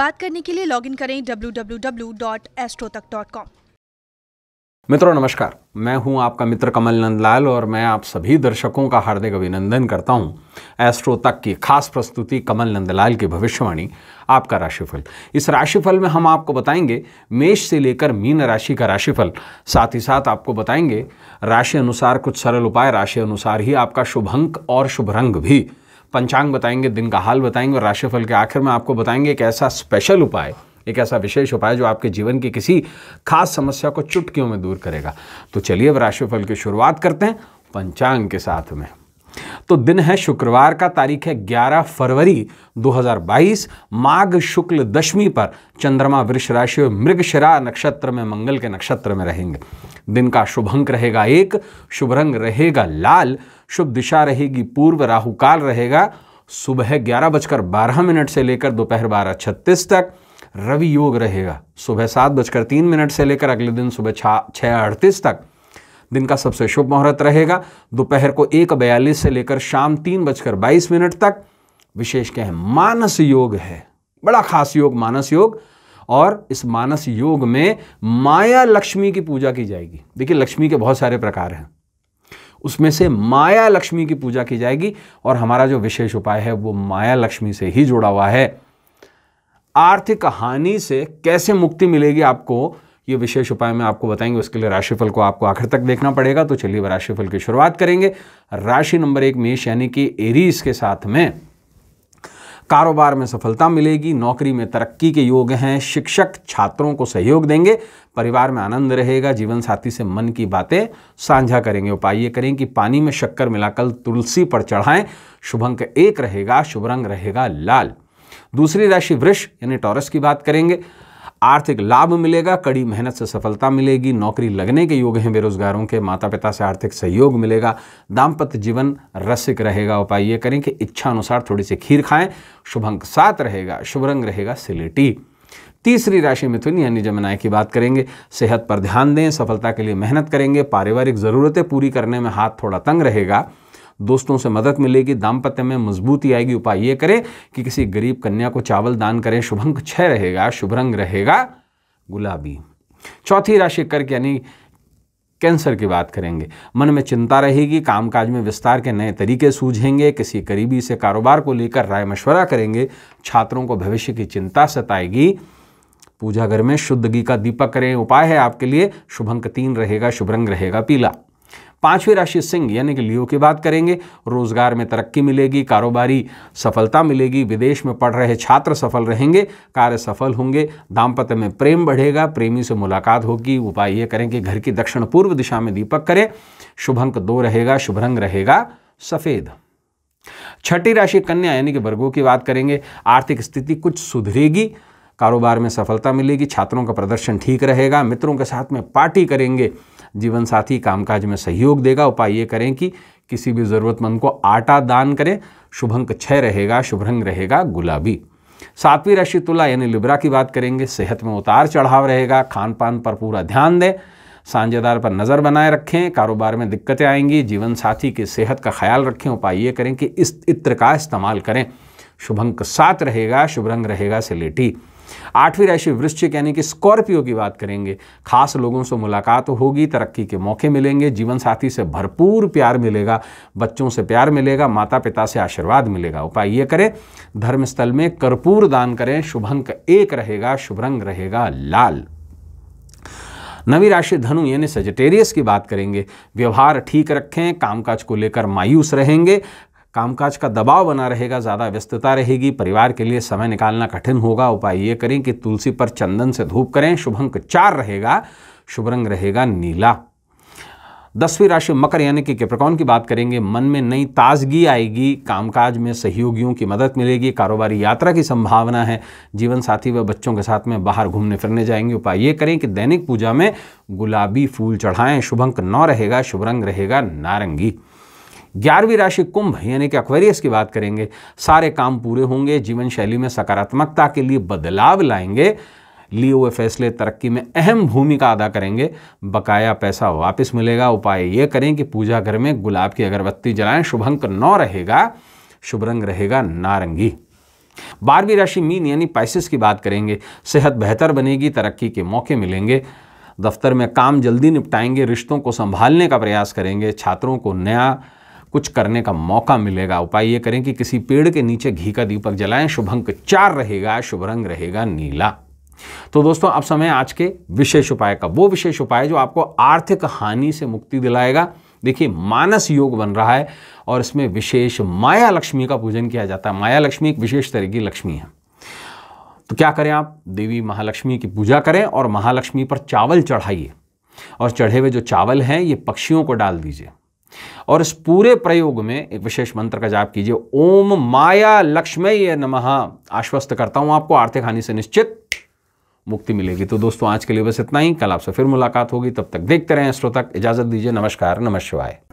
बात करने के लिए लॉग इन करें www.astrotak.com मित्रों नमस्कार मैं हूं आपका मित्र कमल नंदलाल और मैं आप सभी दर्शकों का हार्दिक अभिनंदन करता हूं एस्ट्रो तक की खास प्रस्तुति कमल नंदलाल की भविष्यवाणी आपका राशिफल इस राशिफल में हम आपको बताएंगे मेष से लेकर मीन राशि का राशिफल साथ ही साथ आपको बताएंगे राशि अनुसार कुछ सरल उपाय राशि अनुसार ही आपका शुभ अंक और शुभ रंग भी पंचांग बताएंगे दिन का हाल बताएंगे और राशिफल के आखिर में आपको बताएंगे एक ऐसा स्पेशल उपाय एक ऐसा विशेष उपाय जो आपके जीवन की किसी खास समस्या को चुटकियों में दूर करेगा तो चलिए अब राशिफल की शुरुआत करते हैं पंचांग के साथ में तो दिन है शुक्रवार का तारीख है 11 फरवरी 2022 माघ शुक्ल दशमी पर चंद्रमा वृष राशि और मृगशिरा नक्षत्र में मंगल के नक्षत्र में रहेंगे दिन का शुभ अंक रहेगा एक शुभ रंग रहेगा लाल शुभ दिशा रहेगी पूर्व राहु काल रहेगा सुबह ग्यारह बजकर बारह मिनट से लेकर दोपहर बारह छत्तीस तक रवि योग रहेगा सुबह सात बजकर तीन मिनट से लेकर अगले दिन सुबह छः अड़तीस तक दिन का सबसे शुभ मुहूर्त रहेगा दोपहर को एक बयालीस से लेकर शाम तीन बजकर बाईस मिनट तक विशेष क्या है मानस योग है बड़ा खास योग मानस योग और इस मानस योग में माया लक्ष्मी की पूजा की जाएगी देखिए लक्ष्मी के बहुत सारे प्रकार हैं उसमें से माया लक्ष्मी की पूजा की जाएगी और हमारा जो विशेष उपाय है वो माया लक्ष्मी से ही जुड़ा हुआ है आर्थिक हानि से कैसे मुक्ति मिलेगी आपको ये विशेष उपाय मैं आपको बताएंगे उसके लिए राशिफल को आपको आखिर तक देखना पड़ेगा तो चलिए राशिफल की शुरुआत करेंगे राशि नंबर एक मेष यानी कि एरीज के साथ में कारोबार में सफलता मिलेगी नौकरी में तरक्की के योग हैं शिक्षक छात्रों को सहयोग देंगे परिवार में आनंद रहेगा जीवन साथी से मन की बातें साझा करेंगे उपाय ये करें कि पानी में शक्कर मिलाकर तुलसी पर चढ़ाएं शुभ अंक एक रहेगा शुभ रंग रहेगा लाल दूसरी राशि वृष यानी टॉरस की बात करेंगे आर्थिक लाभ मिलेगा कड़ी मेहनत से सफलता मिलेगी नौकरी लगने के योग हैं बेरोजगारों के माता पिता से आर्थिक सहयोग मिलेगा दाम्पत्य जीवन रसिक रहेगा उपाय ये करें कि इच्छा अनुसार थोड़ी सी खीर खाएं शुभ अंक सात रहेगा शुभ रंग रहेगा सिलेटी तीसरी राशि मिथुन यानी जमनाय की बात करेंगे सेहत पर ध्यान दें सफलता के लिए मेहनत करेंगे पारिवारिक ज़रूरतें पूरी करने में हाथ थोड़ा तंग रहेगा दोस्तों से मदद मिलेगी दाम्पत्य में मजबूती आएगी उपाय ये करें कि किसी गरीब कन्या को चावल दान करें शुभंक छह रहेगा शुभ रंग रहेगा गुलाबी चौथी राशि कर्क यानी कैंसर की बात करेंगे मन में चिंता रहेगी कामकाज में विस्तार के नए तरीके सूझेंगे किसी करीबी से कारोबार को लेकर राय मशवरा करेंगे छात्रों को भविष्य की चिंता सताएगी पूजा घर में शुद्ध घी का दीपक करें उपाय है आपके लिए शुभंक तीन रहेगा शुभ रंग रहेगा पीला पांचवी राशि सिंह यानी कि लियो की बात करेंगे रोजगार में तरक्की मिलेगी कारोबारी सफलता मिलेगी विदेश में पढ़ रहे छात्र सफल रहेंगे कार्य सफल होंगे दाम्पत्य में प्रेम बढ़ेगा प्रेमी से मुलाकात होगी उपाय ये करें कि घर की दक्षिण पूर्व दिशा में दीपक करें शुभ अंक दो रहेगा शुभ रंग रहेगा सफ़ेद छठी राशि कन्या यानी कि वर्गों की बात करेंगे आर्थिक स्थिति कुछ सुधरेगी कारोबार में सफलता मिलेगी छात्रों का प्रदर्शन ठीक रहेगा मित्रों के साथ में पार्टी करेंगे जीवन साथी कामकाज में सहयोग देगा उपाय ये करें कि किसी भी ज़रूरतमंद को आटा दान करें शुभंक छह रहेगा शुभ रंग रहेगा गुलाबी सातवीं राशि तुला यानी लिब्रा की बात करेंगे सेहत में उतार चढ़ाव रहेगा खान पान पर पूरा ध्यान दें साझेदार पर नज़र बनाए रखें कारोबार में दिक्कतें आएंगी जीवन साथी की सेहत का ख्याल रखें उपाय ये करें कि इस इत्र का इस्तेमाल करें शुभंक सात रहेगा शुभ रंग रहेगा सिलेटी आठवीं राशि वृश्चिक यानी कि स्कॉर्पियो की बात करेंगे खास लोगों से मुलाकात होगी तरक्की के मौके मिलेंगे जीवन साथी से भरपूर प्यार मिलेगा बच्चों से प्यार मिलेगा माता पिता से आशीर्वाद मिलेगा उपाय ये करें धर्मस्थल में कर्पूर दान करें शुभंक एक रहेगा शुभ रंग रहेगा लाल नवी राशि धनु यानी सजिटेरियस की बात करेंगे व्यवहार ठीक रखें कामकाज को लेकर मायूस रहेंगे कामकाज का दबाव बना रहेगा ज़्यादा व्यस्तता रहेगी परिवार के लिए समय निकालना कठिन होगा उपाय ये करें कि तुलसी पर चंदन से धूप करें शुभ अंक चार रहेगा शुभ रंग रहेगा नीला दसवीं राशि मकर यानी कि कैप्रिकॉन की बात करेंगे मन में नई ताजगी आएगी कामकाज में सहयोगियों की मदद मिलेगी कारोबारी यात्रा की संभावना है जीवन साथी व बच्चों के साथ में बाहर घूमने फिरने जाएंगे उपाय ये करें कि दैनिक पूजा में गुलाबी फूल चढ़ाएं शुभ अंक नौ रहेगा शुभ रंग रहेगा नारंगी ग्यारहवीं राशि कुंभ यानी कि अक्वेरियस की बात करेंगे सारे काम पूरे होंगे जीवन शैली में सकारात्मकता के लिए बदलाव लाएंगे लिए हुए फैसले तरक्की में अहम भूमिका अदा करेंगे बकाया पैसा वापस मिलेगा उपाय ये करें कि पूजा घर में गुलाब की अगरबत्ती जलाएं शुभ अंक नौ रहेगा शुभ रंग रहेगा नारंगी बारहवीं राशि मीन यानी पैसिस की बात करेंगे सेहत बेहतर बनेगी तरक्की के मौके मिलेंगे दफ्तर में काम जल्दी निपटाएंगे रिश्तों को संभालने का प्रयास करेंगे छात्रों को नया कुछ करने का मौका मिलेगा उपाय ये करें कि किसी पेड़ के नीचे घी का दीपक जलाएं शुभ अंक चार रहेगा शुभ रंग रहेगा नीला तो दोस्तों अब समय आज के विशेष उपाय का वो विशेष उपाय जो आपको आर्थिक हानि से मुक्ति दिलाएगा देखिए मानस योग बन रहा है और इसमें विशेष माया लक्ष्मी का पूजन किया जाता है माया लक्ष्मी एक विशेष तरह की लक्ष्मी है तो क्या करें आप देवी महालक्ष्मी की पूजा करें और महालक्ष्मी पर चावल चढ़ाइए और चढ़े हुए जो चावल हैं ये पक्षियों को डाल दीजिए और इस पूरे प्रयोग में एक विशेष मंत्र का जाप कीजिए ओम माया लक्ष्मय नमः आश्वस्त करता हूं आपको आर्थिक हानि से निश्चित मुक्ति मिलेगी तो दोस्तों आज के लिए बस इतना ही कल आपसे फिर मुलाकात होगी तब तक देखते रहें श्रोतक इजाज़त दीजिए नमस्कार नमस्वाय